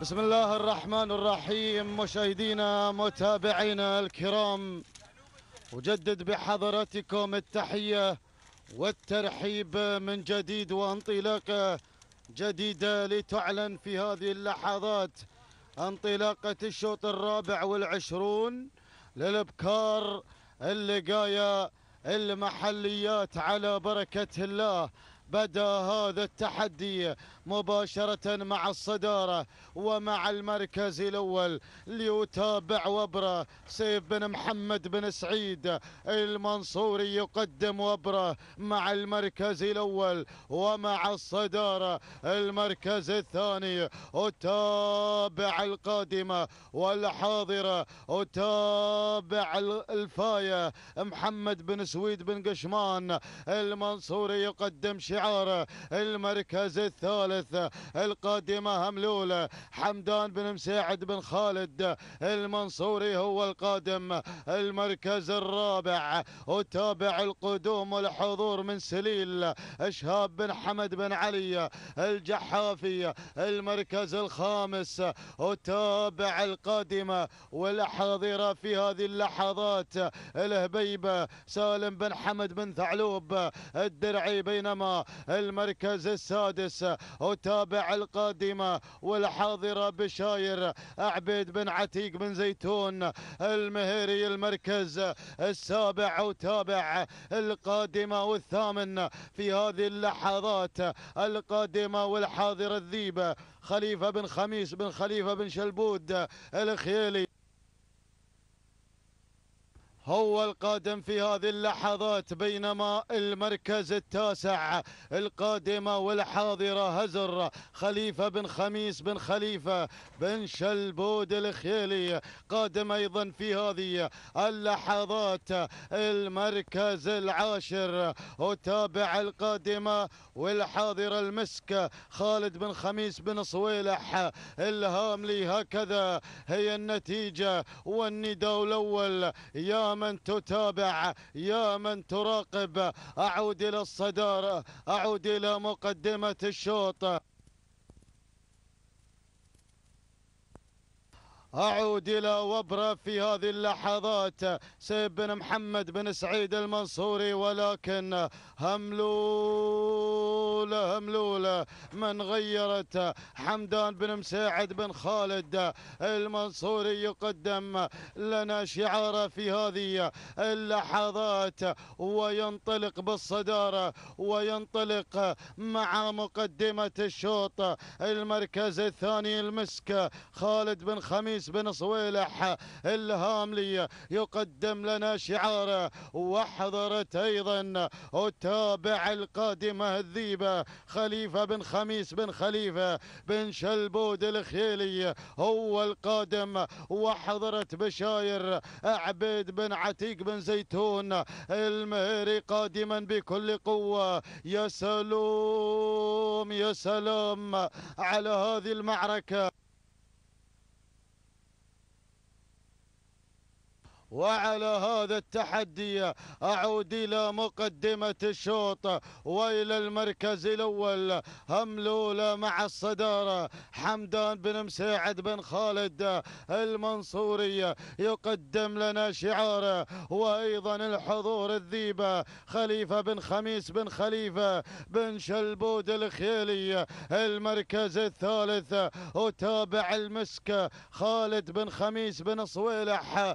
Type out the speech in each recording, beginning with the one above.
بسم الله الرحمن الرحيم مشاهدينا متابعينا الكرام أجدد بحضراتكم التحية والترحيب من جديد وانطلاقة جديدة لتعلن في هذه اللحظات انطلاقة الشوط الرابع والعشرون للابكار اللقايا المحليات على بركة الله بدا هذا التحدي مباشرة مع الصدارة ومع المركز الأول ليتابع وبرة سيف بن محمد بن سعيد المنصوري يقدم وبرة مع المركز الأول ومع الصدارة المركز الثاني أتابع القادمة والحاضرة أتابع الفاية محمد بن سويد بن قشمان المنصوري يقدم شيء شعار المركز الثالث القادمة هملولة حمدان بن مساعد بن خالد المنصوري هو القادم المركز الرابع وتابع القدوم والحضور من سليل شهاب بن حمد بن علي الجحافي المركز الخامس وتابع القادمة والحاضرة في هذه اللحظات الهبيبة سالم بن حمد بن ثعلوب الدرعي بينما المركز السادس أتابع القادمة والحاضرة بشاير عبيد بن عتيق بن زيتون المهيري المركز السابع أتابع القادمة والثامن في هذه اللحظات القادمة والحاضرة الذيبة خليفة بن خميس بن خليفة بن شلبود الخيالي هو القادم في هذه اللحظات بينما المركز التاسع القادمة والحاضرة هزر خليفة بن خميس بن خليفة بن شلبود الخيلي قادم أيضا في هذه اللحظات المركز العاشر وتابع القادمة والحاضرة المسك خالد بن خميس بن صويلح الهاملي هكذا هي النتيجة والنداء الأول يا من تتابع يا من تراقب أعود إلى الصدارة أعود إلى مقدمة الشوط أعود إلى وبرة في هذه اللحظات سيد بن محمد بن سعيد المنصوري ولكن هملول هملول من غيرت حمدان بن مساعد بن خالد المنصوري يقدم لنا شعاره في هذه اللحظات وينطلق بالصدارة وينطلق مع مقدمة الشوط المركز الثاني المسك خالد بن خميس بن صويلح الهاملي يقدم لنا شعار وحضرت أيضا أتابع القادمة الذيبة خليفة بن خميس بن خليفة بن شلبود الخيلي هو القادم وحضرت بشاير عبيد بن عتيق بن زيتون المهري قادما بكل قوة يا سلام يا سلام على هذه المعركة وعلى هذا التحدي أعود إلى مقدمة الشوط وإلى المركز الأول هملولة مع الصدارة حمدان بن مساعد بن خالد المنصوري يقدم لنا شعاره وأيضا الحضور الذيبة خليفة بن خميس بن خليفة بن شلبود الخيلي المركز الثالث وتابع المسك خالد بن خميس بن صويلح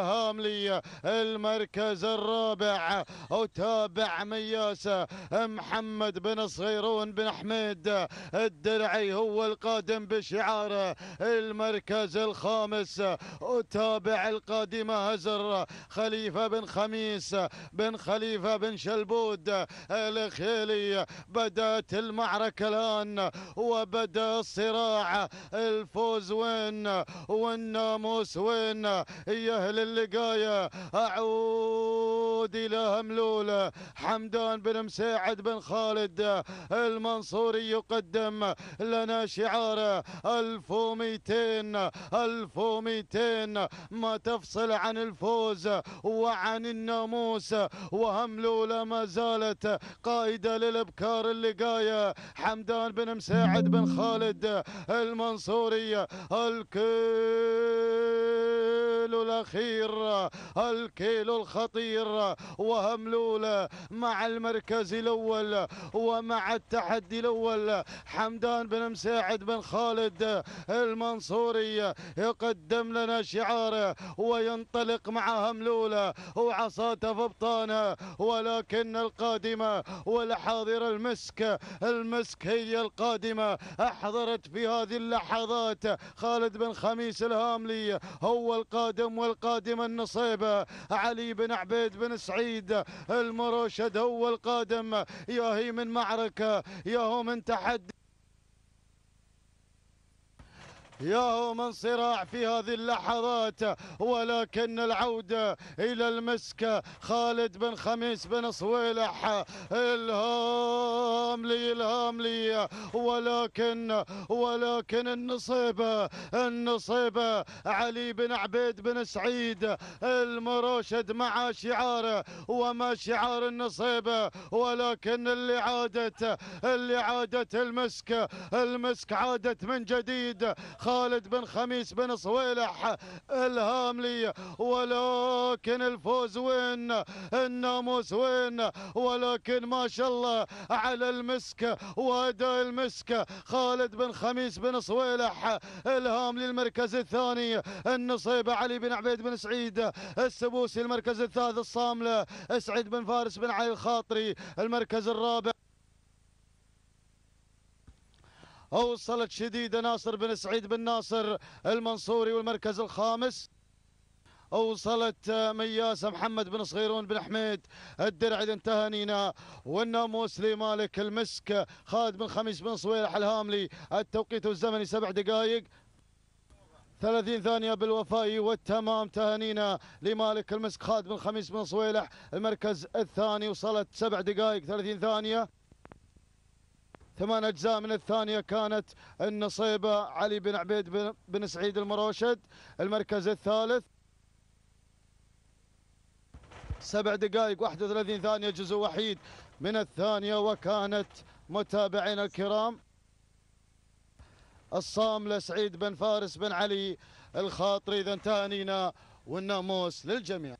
الهاملي المركز الرابع وتابع مياس محمد بن صغيرون بن حميد الدرعي هو القادم بشعار المركز الخامس وتابع القادمة هزر خليفة بن خميس بن خليفة بن شلبود الخيلي بدأت المعركة الآن وبدأ الصراع الفوز وين والناموس وين اهل اللقاية أعود إلى هملولة حمدان بن مساعد بن خالد المنصوري يقدم لنا شعار 1200 1200 ما تفصل عن الفوز وعن الناموس وهملولة ما زالت قائدة للابكار اللقاية حمدان بن مساعد بن خالد المنصوري الكل الأخير الكيلو الخطير وهملول مع المركز الأول ومع التحدي الأول حمدان بن مساعد بن خالد المنصوري يقدم لنا شعاره وينطلق مع هملولة وعصاته في بطانه ولكن القادمة والحاضرة المسك المسك هي القادمة أحضرت في هذه اللحظات خالد بن خميس الهاملي هو القادم وال القادم النصيب علي بن عبيد بن سعيد المرشد هو القادم يا هي من معركة يا هو من تحدي هو من صراع في هذه اللحظات ولكن العودة إلى المسكة خالد بن خميس بن صويلح إلهام لي إلهام لي ولكن ولكن النصيبة النصيبة علي بن عبيد بن سعيد المراشد مع شعاره وما شعار النصيبة ولكن اللي عادت اللي عادت المسك المسك عادت من جديد خالد بن خميس بن صويلح الهاملي ولكن الفوز وين الناموس وين ولكن ما شاء الله على المسك واداء المسك خالد بن خميس بن صويلح الهاملي المركز الثاني النصيبه علي بن عبيد بن سعيد السبوسي المركز الثالث الصامله سعيد بن فارس بن علي الخاطري المركز الرابع أوصلت شديدة ناصر بن سعيد بن ناصر المنصوري والمركز الخامس اوصلت آه، مياسة محمد بن صغيرون بن حميد الدرع إذا انتهى والناموس لمالك المسك خالد بن خميس بن صويرح الهاملي التوقيت الزمني سبع دقائق 30 ثانية بالوفاء والتمام تهانينا لمالك المسك خالد بن خميس بن صويلح المركز الثاني وصلت سبع دقائق 30 ثانية ثمان أجزاء من الثانية كانت النصيبة علي بن عبيد بن سعيد المروشد المركز الثالث سبع دقائق 31 ثانية جزء وحيد من الثانية وكانت متابعينا الكرام الصام لسعيد بن فارس بن علي الخاطري إذا انتهى والناموس للجميع